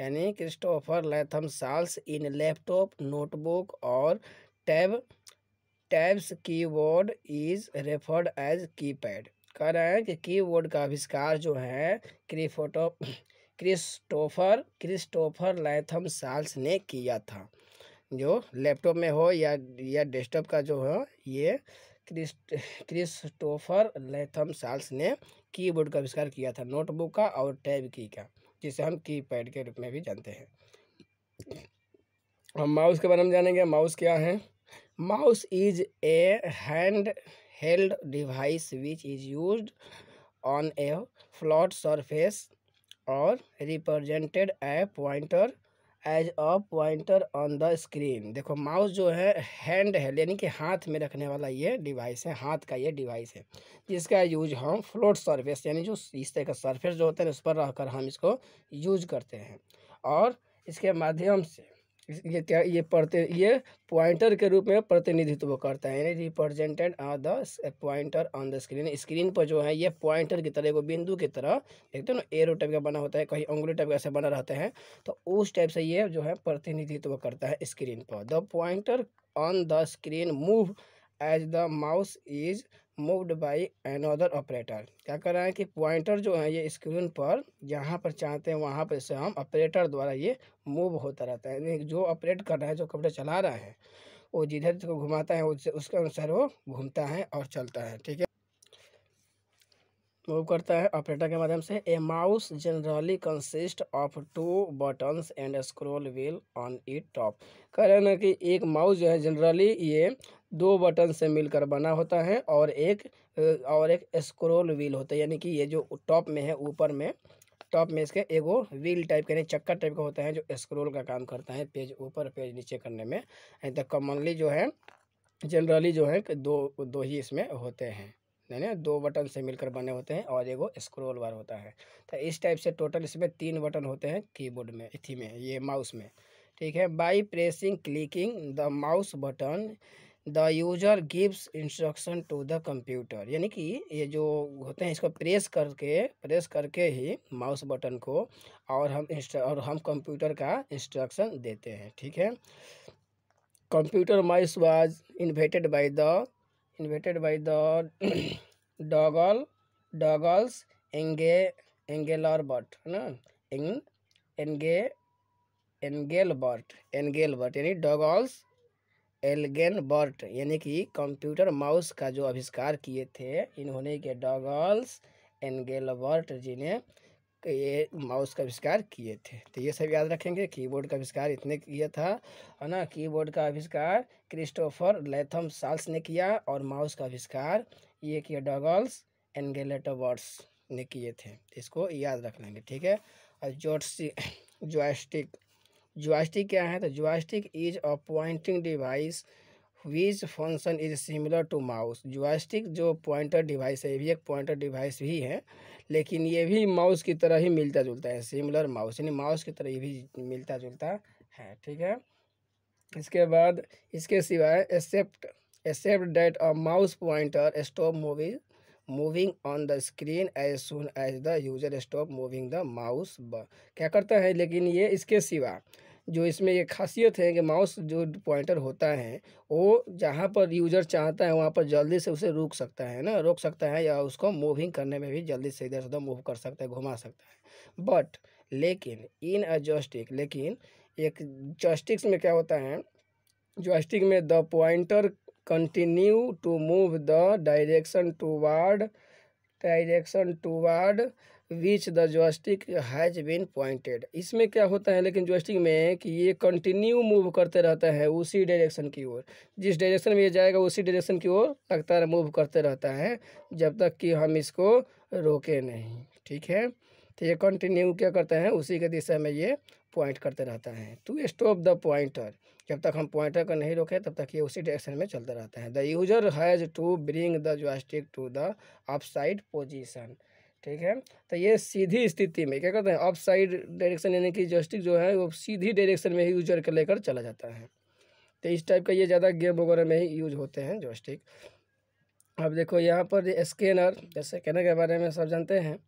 यानी Christopher Latham Sholes in laptop notebook और tab tabs keyboard is referred as keypad कह रहे हैं कि कीबोर्ड का आविष्कार जो है क्रिफोटो क्रिस्टोफर क्रिस्टोफर लैथम साल्स ने किया था जो लैपटॉप में हो या या डेस्कटॉप का जो हो ये क्रिस्ट क्रिस्टोफर लैथम साल्स ने कीबोर्ड का आविष्कार किया था नोटबुक का और टैब की का जिसे हम की पैड के रूप में भी जानते हैं हम माउस के बारे में जानेंगे माउस क्या है mouse is a hand held device which is use on a flat surface और represented a pointer as a pointer on the screen देखो माउस जो है हैंड है यानी कि हाथ में रखने वाला ये डिवाइस है हाथ का ये डिवाइस है जिसका यूज हम फ्लोट सरफेस यानी जो इस तरह का सरफेस जो होता है उस पर रहकर हम इसको यूज करते हैं और इसके माध्यम से ये क्या ये पढ़ते ये पॉइंटर के रूप में प्रतिनिधित्व करता है यानी represented on the pointer on the screen screen पर जो है ये पॉइंटर की तरह को बिंदु की तरह देखते हो ना एरो टाइप का बना होता है कहीं उंगली टाइप का ऐसे बना रहता है तो उस टाइप से ये जो है प्रतिनिधित्व करता है स्क्रीन पर the pointer on the screen move as the mouse is moved by another operator क्या कर रहे हैं कि पॉइंटर जो है ये स्क्रीन पर जहाँ पर चाहते हैं वहाँ पर से हम ऑपरेटर द्वारा ये मूव होता रहता है जो ऑपरेट कर रहा है जो कंप्यूटर चला रहा है वो जिधर को घुमाता है उससे उसके अनुसार वो घूमता है और चलता है ठीक है मूव करता है ऑपरेटर के माध्यम से a mouse generally consist of two buttons and scroll wheel on it top कह रहे हैं ना कि एक माउस जो है जनरली ये दो बटन से मिलकर बना होता है और एक और एक स्क्रोल व्हील होता है यानी कि ये जो टॉप में है ऊपर में टॉप में इसके एगो व्हील टाइप का यानी चक्का टाइप का होता है जो स्क्रोल का काम करता है पेज ऊपर पेज नीचे करने में द कॉमनली जो है जनरली जो है दो दो ही इसमें होते हैं नहीं ना दो बटन से मिलकर बने होते हैं और एगो स्क्रोल बार होता है तो इस टाइप से टोटल इसमें तीन बटन होते हैं कीबोर्ड में इथी में ये माउस में ठीक है by pressing clicking the mouse button the user gives instruction to the computer यानी कि ये जो होते हैं इसको प्रेस करके प्रेस करके ही माउस बटन को और हम और हम कंप्यूटर का इंस्ट्रक्शन देते हैं ठीक है computer mouse was invented by the the डॉगल डॉगल्स एंगे एंगेल और बट है ना एंग एंगे एंगेलबर्ट एंगेलबर्ट यानी डॉगल्स एलगेनबर्ट यानी कि कंप्यूटर माउस का जो आविष्कार किए थे इन्होंने के डॉगल्स एनगेलबर्ट जी ने तो ये माउस का आविष्कार किए थे तो ये सब याद रखेंगे कीबोर्ड का आविष्कार इतने किया था है ना कीबोर्ड का आविष्कार क्रिस्टोफर लेथम साल्स ने किया और माउस का आविष्कार ये किया डॉगल्स एंड ने किए थे इसको याद रख लेंगे ठीक है और जोटसी जोस्टिक जोस्टिक क्या है तो joystick is a pointing device whose function is similar to mouse joystick जो पॉइंटर डिवाइस है ये भी एक पॉइंटर डिवाइस भी है लेकिन ये भी माउस की तरह ही मिलता जुलता है सिमिलर माउस यानी माउस की तरह ये भी मिलता जुलता है ठीक है इसके बाद इसके सिवाय except except that a mouse pointer stop moving moving on the screen as soon as the user stop moving the mouse क्या करता है लेकिन ये इसके सिवा जो इसमें ये खासियत है कि माउस जो पॉइंटर होता है वो जहाँ पर यूज़र चाहता है वहाँ पर जल्दी से उसे रोक सकता है ना रोक सकता है या उसको मूविंग करने में भी जल्दी से इधर से उधर मूव कर सकता है घुमा सकता है बट लेकिन इन अ जॉस्टिक लेकिन एक जॉस्टिक्स में क्या होता है जॉस्टिक में the pointer continue to move the direction toward direction toward which the joystick has been pointed इसमें क्या होता है लेकिन जोस्टिक में कि ये कंटिन्यू मूव करते रहता है उसी डायरेक्शन की ओर जिस डायरेक्शन में ये जाएगा उसी डायरेक्शन की ओर लगातार मूव करते रहता है जब तक कि हम इसको रोके नहीं ठीक है तो ये कंटिन्यू क्या करते हैं उसी के दिशा में ये पॉइंट करते रहता है टू स्टॉप द पॉइंटर जब तक हम पॉइंटर को नहीं रोके तब तक ये उसी डायरेक्शन में चलते रहता है the user has to bring the joystick to the upside position ठीक है तो ये सीधी स्थिति में क्या कहते हैं ऑफ साइड डायरेक्शन यानी कि जस्टिक जो है वो सीधी डायरेक्शन में ही यूजर कर लेकर चला जाता है तो इस टाइप का ये ज़्यादा गेम वगैरह में ही यूज होते हैं जोस्टिक अब देखो यहाँ पर स्कैनर जैसे स्कैनर के बारे में सब जानते हैं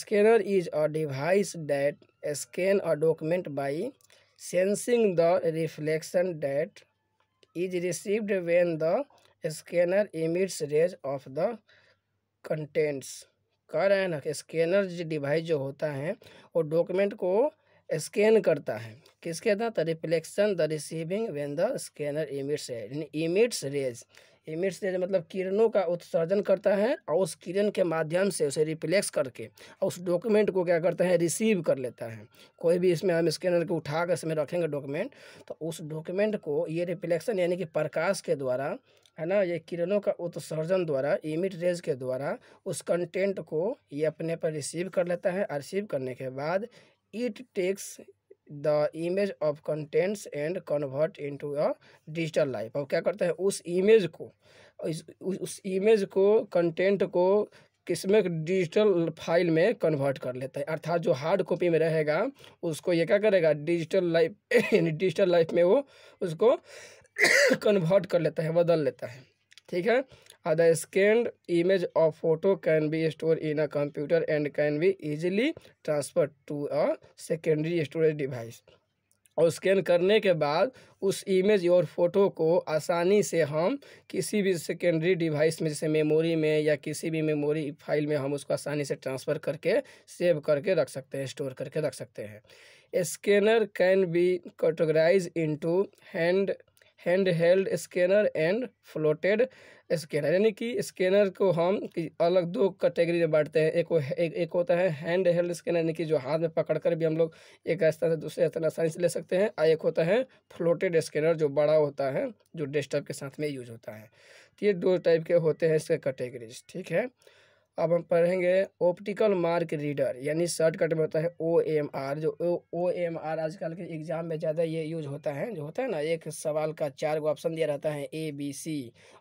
scanner is a device that scan a document by sensing the reflection that is is when the the scanner rays of the contents कह रहे हैं ना कि स्कैनर डिवाइस जो होता है वो डॉक्यूमेंट को स्कैन करता है किसके the reflection the receiving when the scanner emits emits rays emits rays मतलब किरणों का उत्सर्जन करता है और उस किरण के माध्यम से उसे रिफ्लेक्स करके और उस डॉक्यूमेंट को क्या करता है रिसीव कर लेता है कोई भी इसमें हम स्कैनर को उठा कर इसमें रखेंगे डॉक्यूमेंट तो उस डॉक्यूमेंट को ये रिफ्लेक्शन यानी कि प्रकाश के द्वारा है ना ये किरणों का उत्सर्जन द्वारा इमिट रेज के द्वारा उस कंटेंट को ये अपने पर रिसीव कर लेता है और रिसीव करने के बाद it takes the image of contents and convert into a digital life अब क्या करता है उस इमेज को इस, उस इमेज को कंटेंट को किसमें डिजिटल फाइल में कन्वर्ट कर लेता है अर्थात जो हार्ड कॉपी में रहेगा उसको ये क्या करेगा डिजिटल लाइफ डिजिटल लाइफ में वो उसको कन्वर्ट कर लेता है बदल लेता है ठीक है the scanned image of photo can be store in a computer and can be easily transfer to a secondary storage device और स्कैन करने के बाद उस इमेज और फोटो को आसानी से हम किसी भी सेकेंडरी डिवाइस में जैसे मेमोरी में या किसी भी मेमोरी फाइल में हम उसको आसानी से ट्रांसफ़र करके सेव करके रख सकते हैं स्टोर करके रख सकते हैं scanner can be categorize into hand hand held scanner and floated scanner यानी कि स्कैनर को हम अलग दो कैटेगरी में बांटते हैं एक एक, एक होता है हैंड हेल्ड स्कैनर यानी कि जो हाथ में पकड़ कर भी हम लोग एक स्थान से दूसरे स्थान आसानी से ले सकते हैं और एक होता है फ्लोटेड स्कैनर जो बड़ा होता है जो डेस्कटॉप के साथ में यूज होता है तो ये दो टाइप के होते हैं इसके कैटेगरीज ठीक है अब हम पढ़ेंगे ऑप्टिकल मार्क रीडर यानी शॉर्टकट में होता है ओ एम आर जो ओ एम आर आजकल के एग्ज़ाम में ज़्यादा ये यूज होता है जो होता है ना एक सवाल का चार गो ऑप्शन दिया रहता है ए बी सी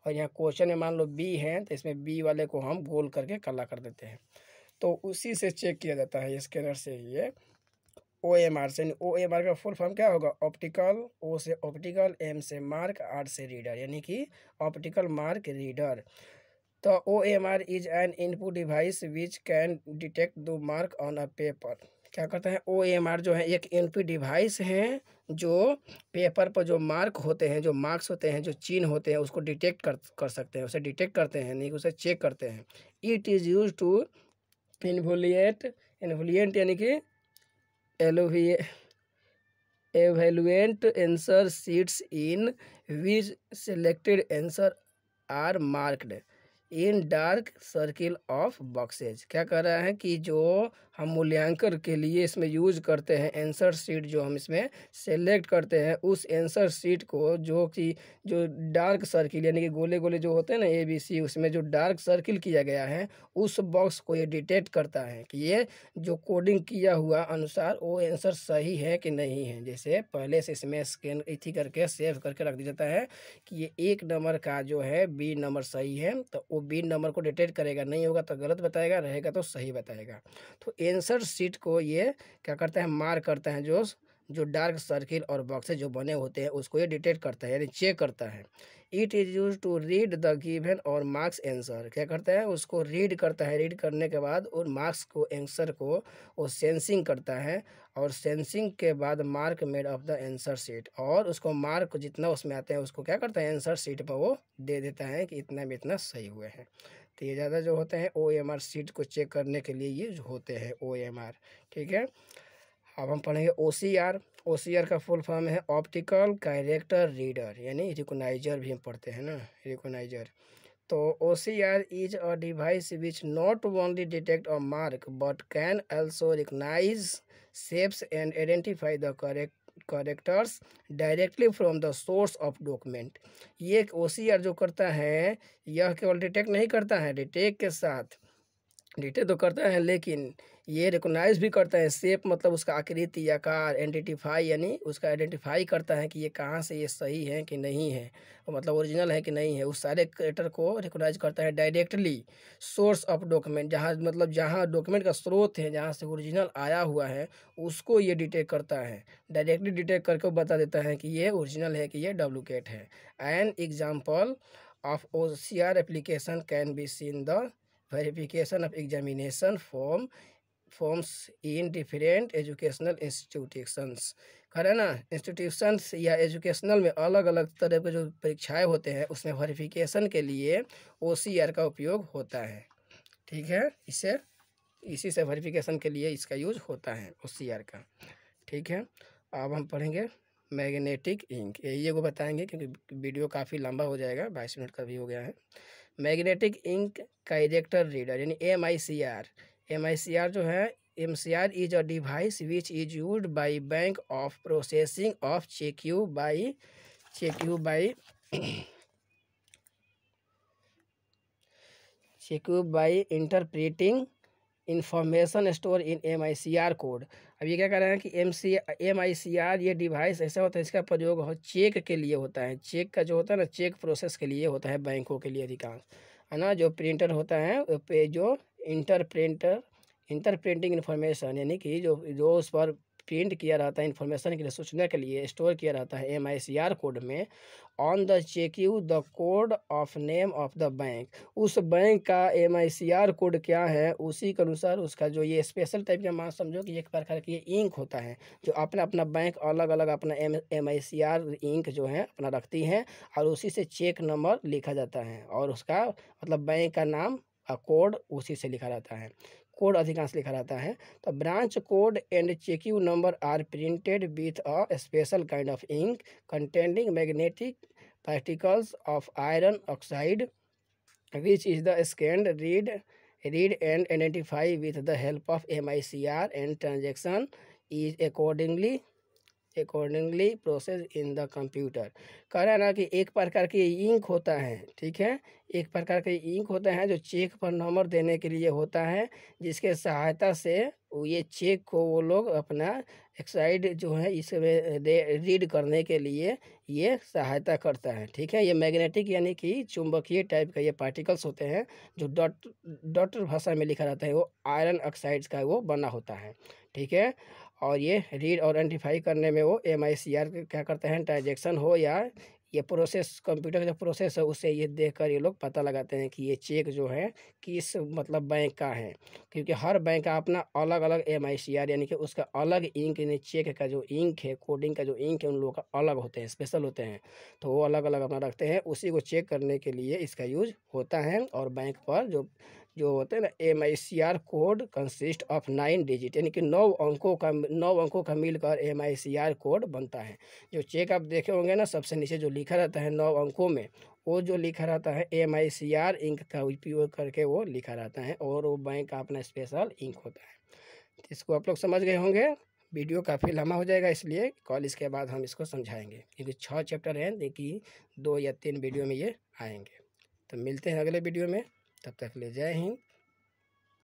और यहाँ क्वेश्चन में मान लो बी है तो इसमें बी वाले को हम गोल करके कला कर देते हैं तो उसी से चेक किया जाता है स्कैनर से ये ओ एम आर से ओ एम आर का फुल फॉर्म क्या होगा ऑप्टिकल ओ से ऑप्टिकल एम से मार्क आर से रीडर यानी कि ऑप्टिकल मार्क रीडर The तो OMR is an input device which can detect the mark on a paper. क्या करते हैं ओ एम आर जो है एक इनपुट डिवाइस हैं जो पेपर पर जो मार्क होते हैं जो मार्क्स होते हैं जो चिन्ह होते हैं उसको डिटेक्ट कर कर सकते हैं उसे डिटेक्ट करते हैं नहीं उसे चेक करते हैं it is use to evaluate evaluate यानी कि evaluate evaluate answer sheets in which selected answer are marked in dark circle of boxes क्या कर रहा है कि जो हम मूल्यांकन के लिए इसमें यूज करते हैं एंसर सीट जो हम इसमें सेलेक्ट करते हैं उस एंसर सीट को जो कि जो डार्क सर्किल यानी कि गोले गोले जो होते हैं ना ए बी सी उसमें जो डार्क सर्किल किया गया है उस बॉक्स को ये डिटेक्ट करता है कि ये जो कोडिंग किया हुआ अनुसार वो एंसर सही है कि नहीं है जैसे पहले से इसमें स्कैन इथी करके सेव करके रख दिया जाता है कि ये एक नंबर का जो है बी नंबर सही है तो वो बी नंबर को डिटेक्ट करेगा नहीं होगा तो गलत बताएगा रहेगा तो सही बताएगा तो एंसर सीट को ये क्या करते हैं मार करते हैं जो जो डार्क सर्किल और बॉक्सेज जो बने होते हैं उसको ये डिटेक्ट करता है यानी चेक करता है it is use to read the given और मार्क्स एंसर क्या करता है उसको रीड करता है रीड करने के बाद उन मार्क्स को एंसर को वो सेंसिंग करता है और सेंसिंग के बाद mark made of the answer sheet और उसको मार्क जितना उसमें आते हैं उसको क्या करता है एंसर सीट पर वो दे देता है कि इतना में इतना सही हुए हैं तो ये ज़्यादा जो होते हैं ओ एम आर सीट को चेक करने के लिए यूज होते हैं ओ एम आर ठीक है अब हम पढ़ेंगे O C R O C R का फुल फॉर्म है ऑप्टिकल कैरेक्टर रीडर यानी रिकोनाइजर भी हम पढ़ते हैं ना रिकोनाइजर तो O C R is a device which not only detect a mark but can also recognise shapes and identify the correct characters directly from the source of document ये O C R जो करता है यह केवल detect नहीं करता है detect के साथ डिटे तो करता है लेकिन ये रिकोगनाइज भी करता है सेप मतलब उसका आकृति आकार आइडेंटिफाई यानी उसका आइडेंटिफाई करता है कि ये कहाँ से ये सही है कि नहीं है और मतलब ओरिजिनल है कि नहीं है उस सारे क्रिएटर को रिकोगनाइज करता है डायरेक्टली सोर्स ऑफ डॉक्यूमेंट जहाँ मतलब जहाँ डॉक्यूमेंट का स्रोत है जहाँ से ओरिजिनल आया हुआ है उसको ये डिटेक्ट करता है डायरेक्टली डिटेक्ट करके बता देता है कि ये ओरिजिनल है कि ये डुप्लिकेट है an example of O C R application can be seen the verification of examination form forms in different educational institutions खरा ना इंस्टीट्यूशंस या एजुकेशनल में अलग अलग तरह के जो परीक्षाएं होते हैं उसमें वेरिफिकेशन के लिए ओ का उपयोग होता है ठीक है इसे इसी से वेरिफिकेशन के लिए इसका यूज होता है ओ का ठीक है अब हम पढ़ेंगे मैग्नेटिक इंक यही को बताएंगे क्योंकि वीडियो काफ़ी लंबा हो जाएगा बाईस मिनट का भी हो गया है मैग्नेटिक इंक कैरेक्टर रीडर यानी M I C R M I C R जो है M C R is a device which is use by bank of processing of cheque by cheque by cheque by interpreting information store in M I C R code अब ये क्या कर रहे हैं कि M C M I C R ये device ऐसा होता है इसका प्रयोग हो चेक के लिए होता है चेक का जो होता है ना चेक प्रोसेस के लिए होता है बैंकों के लिए अधिकांश है ना जो प्रिंटर होता है जो interpreter interpreting information यानी कि जो जो उस पर प्रिंट किया रहता है इन्फॉर्मेशन के लिए सूचना के लिए स्टोर किया रहता है M I C R code में on the cheque the code of name of the bank उस बैंक का M I C R code क्या है उसी के अनुसार उसका जो ये स्पेशल टाइप का मान समझो कि एक प्रकार की इंक होता है जो अपना अपना बैंक अलग अलग अपना M M I C R ink जो है अपना रखती हैं और उसी से चेक नंबर लिखा जाता है और उसका मतलब बैंक का नाम कोड उसी से लिखा रहता है कोड अधिकांश लिखा रहता है तो branch code and checking number are printed with a special kind of ink containing magnetic particles of iron oxide which is the scanned read read and identify with the help of M I C R and transaction is accordingly accordingly process in the computer कह रहा है ना कि एक प्रकार की ink होता है ठीक है एक प्रकार का इंक होता है जो चेक पर नंबर देने के लिए होता है जिसके सहायता से ये चेक को वो लोग अपना एक्साइड जो है इसमें रीड करने के लिए ये सहायता करता है ठीक है ये मैग्नेटिक यानी कि चुंबकीय टाइप का ये पार्टिकल्स होते हैं जो डॉट डॉटर भाषा में लिखा रहता है वो आयरन ऑक्साइड्स का वो बना होता है ठीक है और ये रीड और आइडेंटिफाई करने में वो एम आई सी आर क्या करते हैं ट्रांजेक्शन हो या ये प्रोसेस कंप्यूटर का जो प्रोसेस है उसे ये देख कर ये लोग पता लगाते हैं कि ये चेक जो है किस मतलब बैंक का है क्योंकि हर बैंक का अपना अलग अलग एम आई सी आर यानी कि उसका अलग इंक यानी चेक का जो इंक है कोडिंग का जो इंक है उन लोगों का अलग होते हैं स्पेशल होते हैं तो वो अलग अलग अपना रखते हैं उसी को चेक करने के लिए इसका यूज होता है और बैंक पर जो जो होते हैं ना M I C R code consist of nine digit यानी कि नौ अंकों का नौ अंकों का मिलकर M I C R code बनता है जो चेक आप देखे होंगे ना सबसे नीचे जो लिखा रहता है नौ अंकों में वो जो लिखा रहता है M I C R ink का उपयोग करके वो लिखा रहता है और वो बैंक का अपना स्पेशल इंक होता है इसको आप लोग समझ गए होंगे वीडियो काफ़ी लंबा हो जाएगा इसलिए कॉलेज के बाद हम इसको समझाएंगे क्योंकि छः चैप्टर हैं देखिए दो या तीन वीडियो में ये आएंगे तो मिलते हैं अगले वीडियो में तब तक ले जय हिंद